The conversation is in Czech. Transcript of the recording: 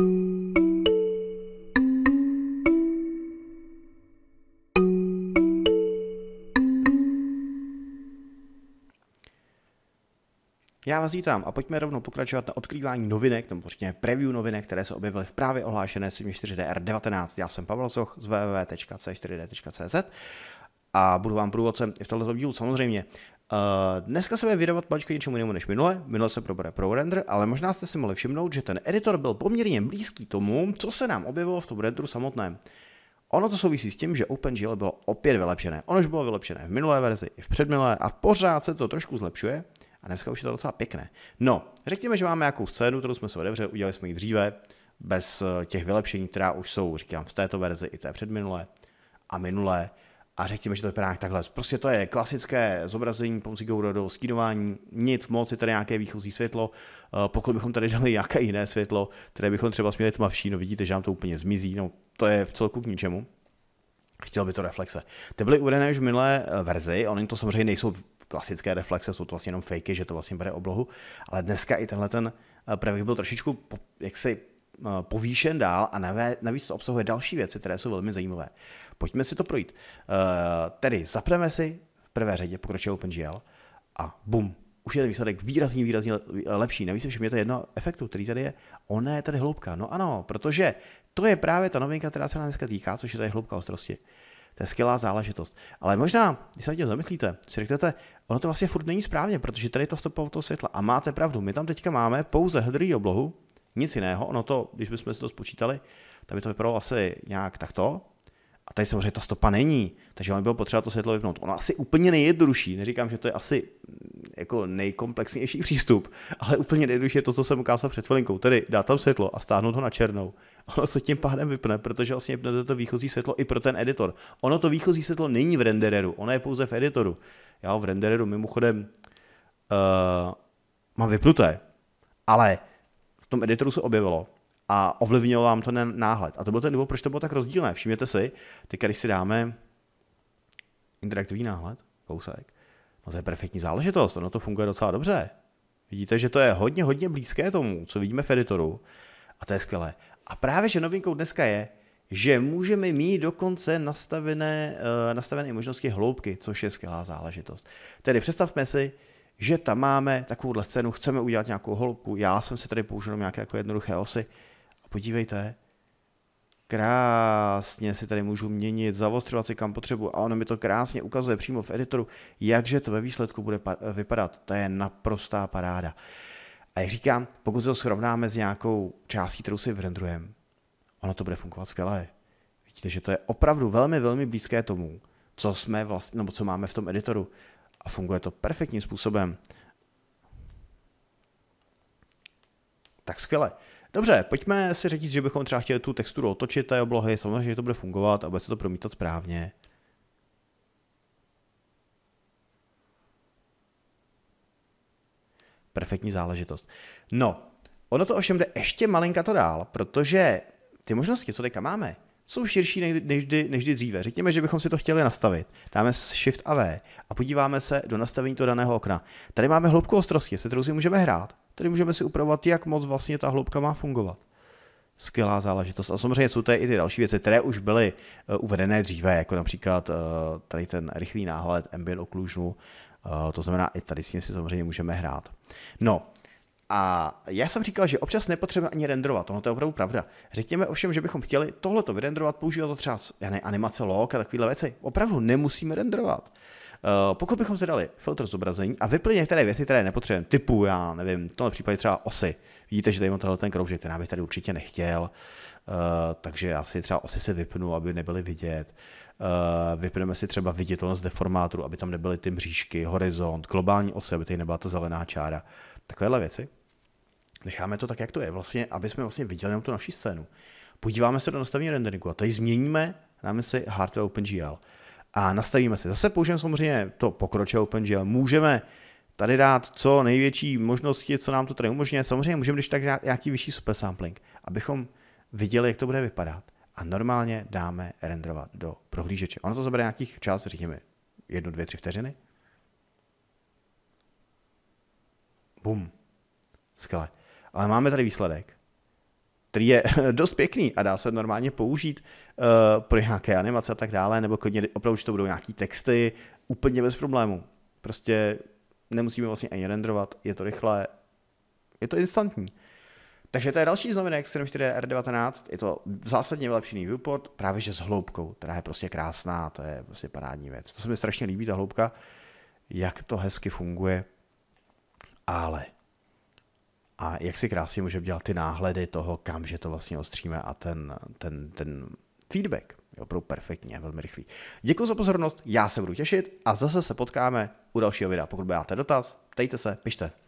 Já vás vítám a pojďme rovnou pokračovat na odkrývání novinek, nebo řekněme preview novinek, které se objevily v právě ohlášené 74DR19. Já jsem Pavel Soch z www.c4d.cz a budu vám průvodcem i v tomto dílu samozřejmě. Eh, dneska se bude věnovat maličko něčemu jinému než minule. Minule se probere ProRender, ale možná jste si mohli všimnout, že ten editor byl poměrně blízký tomu, co se nám objevilo v tom renderu samotném. Ono to souvisí s tím, že OpenGL bylo opět vylepšené. Ono už bylo vylepšené v minulé verzi, i v předminulé a pořád se to trošku zlepšuje a dneska už je to docela pěkné. No, řekněme, že máme nějakou scénu, kterou jsme se odevře, udělali jsme ji dříve, bez eh, těch vylepšení, která už jsou, říkám, v této verzi i té předminulé a minulé a řekněme, že to vypadá takhle. Prostě to je klasické zobrazení pomocí GoDaddy, skínování, nic moc, je tady nějaké výchozí světlo. Eh, pokud bychom tady dali nějaké jiné světlo, které bychom třeba směli tmavší, no vidíte, že nám to úplně zmizí, no to je v celku k ničemu. Chtělo by to reflexe. Ty byly uvedené už v minulé eh, verzi, oni to samozřejmě nejsou klasické reflexe, jsou to vlastně jenom fakey, že to vlastně bere oblohu, ale dneska i tenhle ten eh, prvek byl trošičku, jak si Eh, povýšen dál a navíc to obsahuje další věci, které jsou velmi zajímavé. Pojďme si to projít. Eh, tedy zapneme si v prvé řadě pokračuje OpenGL a bum, už je ten výsledek výrazně, výrazně eh, lepší. Navíc se je to jedno efektu, který tady je. Ona je tady hloubka. No ano, protože to je právě ta novinka, která se nás dneska týká, což je tady hloubka ostrosti. To je skvělá záležitost. Ale možná, když se na tím zamyslíte, si řeknete, ono to vlastně furt není správně, protože tady je ta stopa toho světla. A máte pravdu, my tam teďka máme pouze hrdý oblohu, nic jiného. Ono to, když bychom si to spočítali, tak by to vypadalo asi nějak takto. A tady samozřejmě ta stopa není, takže on bylo potřeba to světlo vypnout. Ono asi úplně nejjednodušší, neříkám, že to je asi mm, jako nejkomplexnější přístup, ale úplně nejjednodušší je to, co jsem ukázal před chvilinkou, tedy dát tam světlo a stáhnout ho na černou. Ono se tím pádem vypne, protože vlastně vypne to výchozí světlo i pro ten editor. Ono to výchozí světlo není v rendereru, ono je pouze v editoru. Já ho v rendereru mimochodem uh, mám vypnuté, ale tom editoru se objevilo a ovlivnilo vám to ten náhled. A to byl ten důvod, proč to bylo tak rozdílné. Všimněte si, teď když si dáme interaktivní náhled, kousek, no to je perfektní záležitost, ono to funguje docela dobře. Vidíte, že to je hodně, hodně blízké tomu, co vidíme v editoru a to je skvělé. A právě, že novinkou dneska je, že můžeme mít dokonce nastavené, uh, nastavené možnosti hloubky, což je skvělá záležitost. Tedy představme si, že tam máme takovouhle scénu, chceme udělat nějakou holku, já jsem si tady použil nějaké jako jednoduché osy a podívejte, krásně si tady můžu měnit, zavostřovat si kam potřebu a ono mi to krásně ukazuje přímo v editoru, jakže to ve výsledku bude vypadat. To je naprostá paráda. A jak říkám, pokud to srovnáme s nějakou částí, kterou si vrendrujeme, ono to bude fungovat skvěle. Vidíte, že to je opravdu velmi, velmi blízké tomu, co jsme vlastně, nebo co máme v tom editoru a funguje to perfektním způsobem. Tak skvěle. Dobře, pojďme si říct, že bychom třeba chtěli tu texturu otočit té oblohy, samozřejmě, že to bude fungovat a bude se to promítat správně. Perfektní záležitost. No, ono to ovšem jde ještě malinka to dál, protože ty možnosti, co teďka máme, jsou širší než kdy, než kdy dříve. Řekněme, že bychom si to chtěli nastavit. Dáme Shift a V a podíváme se do nastavení toho daného okna. Tady máme hloubku ostrosti, se kterou si můžeme hrát. Tady můžeme si upravovat, jak moc vlastně ta hloubka má fungovat. Skvělá záležitost. A samozřejmě jsou tady i ty další věci, které už byly eh, uvedené dříve, jako například eh, tady ten rychlý náhled, ambient occlusionu, eh, to znamená, i tady s tím si samozřejmě můžeme hrát. No, a já jsem říkal, že občas nepotřebujeme ani renderovat, ono to je opravdu pravda. Řekněme ovšem, že bychom chtěli tohleto vyrenderovat, používat to třeba já ne, animace log a takovéhle věci. Opravdu nemusíme renderovat. Eh, pokud bychom si dali filtr zobrazení a vypli některé věci, které nepotřebujeme, typu, já nevím, v tomhle případě třeba osy. Vidíte, že tady mám tenhle ten kroužek, který bych tady určitě nechtěl, eh, takže já si třeba osy si vypnu, aby nebyly vidět. Eh, vypneme si třeba viditelnost deformátoru, aby tam nebyly ty mřížky, horizont, globální osy, aby tady nebyla ta zelená čára. Takovéhle věci necháme to tak, jak to je, vlastně, aby jsme vlastně viděli jenom tu naši scénu. Podíváme se do nastavení renderingu a tady změníme, dáme si hardware OpenGL a nastavíme si. Zase použijeme samozřejmě to pokroče OpenGL. Můžeme tady dát co největší možnosti, co nám to tady umožňuje. Samozřejmě můžeme když tak dát nějaký vyšší super sampling, abychom viděli, jak to bude vypadat. A normálně dáme renderovat do prohlížeče. Ono to zabere nějakých čas, řekněme, jednu, dvě, tři vteřiny. Bum. Skvěle. Ale máme tady výsledek, který je dost pěkný a dá se normálně použít uh, pro nějaké animace a tak dále, nebo klidně opravdu, že to budou nějaký texty, úplně bez problémů. Prostě nemusíme vlastně ani renderovat, je to rychlé, je to instantní. Takže to je další z novinek 74R19, je to zásadně vylepšený viewport, právě že s hloubkou, která je prostě krásná, to je prostě parádní věc. To se mi strašně líbí, ta hloubka, jak to hezky funguje. Ale a jak si krásně můžeme dělat ty náhledy toho, kam že to vlastně ostříme a ten, ten, ten feedback je opravdu perfektní a velmi rychlý. Děkuji za pozornost, já se budu těšit a zase se potkáme u dalšího videa. Pokud máte dotaz, ptejte se, pište.